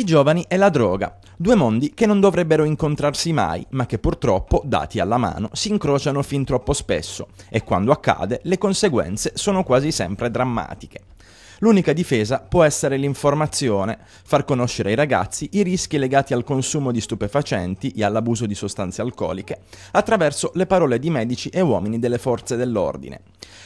I giovani e la droga, due mondi che non dovrebbero incontrarsi mai, ma che purtroppo, dati alla mano, si incrociano fin troppo spesso e quando accade le conseguenze sono quasi sempre drammatiche. L'unica difesa può essere l'informazione, far conoscere ai ragazzi i rischi legati al consumo di stupefacenti e all'abuso di sostanze alcoliche attraverso le parole di medici e uomini delle forze dell'ordine.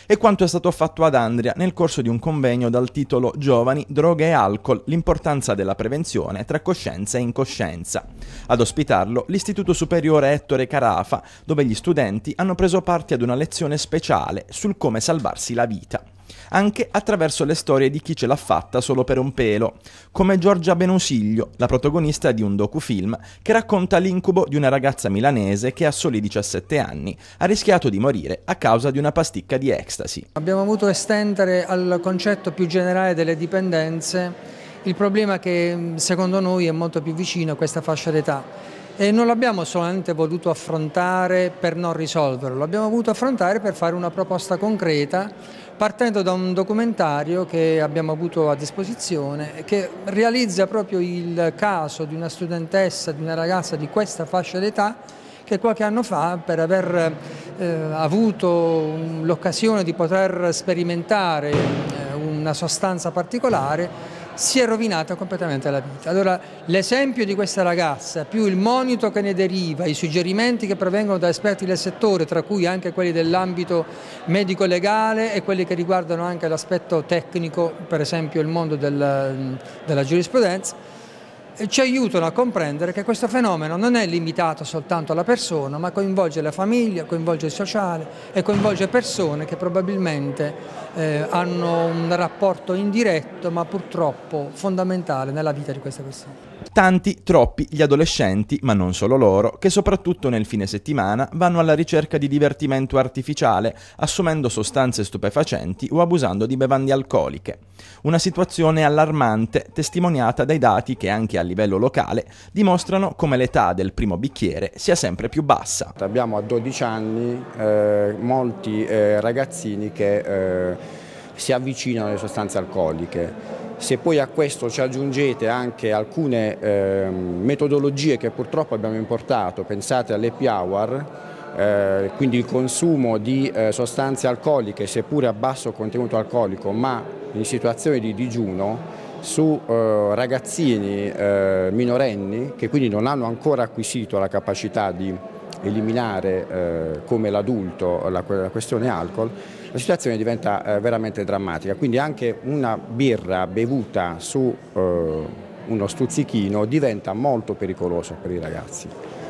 E quanto è stato fatto ad Andria nel corso di un convegno dal titolo Giovani, droghe e alcol, l'importanza della prevenzione tra coscienza e incoscienza. Ad ospitarlo l'Istituto Superiore Ettore Carafa, dove gli studenti hanno preso parte ad una lezione speciale sul come salvarsi la vita anche attraverso le storie di chi ce l'ha fatta solo per un pelo, come Giorgia Benusiglio, la protagonista di un docufilm che racconta l'incubo di una ragazza milanese che a soli 17 anni ha rischiato di morire a causa di una pasticca di ecstasy. Abbiamo voluto estendere al concetto più generale delle dipendenze il problema che secondo noi è molto più vicino a questa fascia d'età. E non l'abbiamo solamente voluto affrontare per non risolverlo, l'abbiamo voluto affrontare per fare una proposta concreta partendo da un documentario che abbiamo avuto a disposizione che realizza proprio il caso di una studentessa, di una ragazza di questa fascia d'età che qualche anno fa per aver eh, avuto l'occasione di poter sperimentare eh, una sostanza particolare si è rovinata completamente la vita. Allora l'esempio di questa ragazza, più il monito che ne deriva, i suggerimenti che provengono da esperti del settore, tra cui anche quelli dell'ambito medico-legale e quelli che riguardano anche l'aspetto tecnico, per esempio il mondo del, della giurisprudenza, ci aiutano a comprendere che questo fenomeno non è limitato soltanto alla persona, ma coinvolge la famiglia, coinvolge il sociale e coinvolge persone che probabilmente eh, hanno un rapporto indiretto ma purtroppo fondamentale nella vita di queste persone. Tanti, troppi gli adolescenti, ma non solo loro, che soprattutto nel fine settimana vanno alla ricerca di divertimento artificiale, assumendo sostanze stupefacenti o abusando di bevande alcoliche. Una situazione allarmante testimoniata dai dati che anche a livello locale dimostrano come l'età del primo bicchiere sia sempre più bassa. Abbiamo a 12 anni eh, molti eh, ragazzini che eh, si avvicinano alle sostanze alcoliche se poi a questo ci aggiungete anche alcune eh, metodologie che purtroppo abbiamo importato, pensate all'happy hour, eh, quindi il consumo di eh, sostanze alcoliche, seppure a basso contenuto alcolico, ma in situazioni di digiuno, su eh, ragazzini eh, minorenni che quindi non hanno ancora acquisito la capacità di eliminare eh, come l'adulto la, questione alcol, la situazione diventa eh, veramente drammatica. Quindi anche una birra bevuta su eh, uno stuzzichino diventa molto pericolosa per i ragazzi.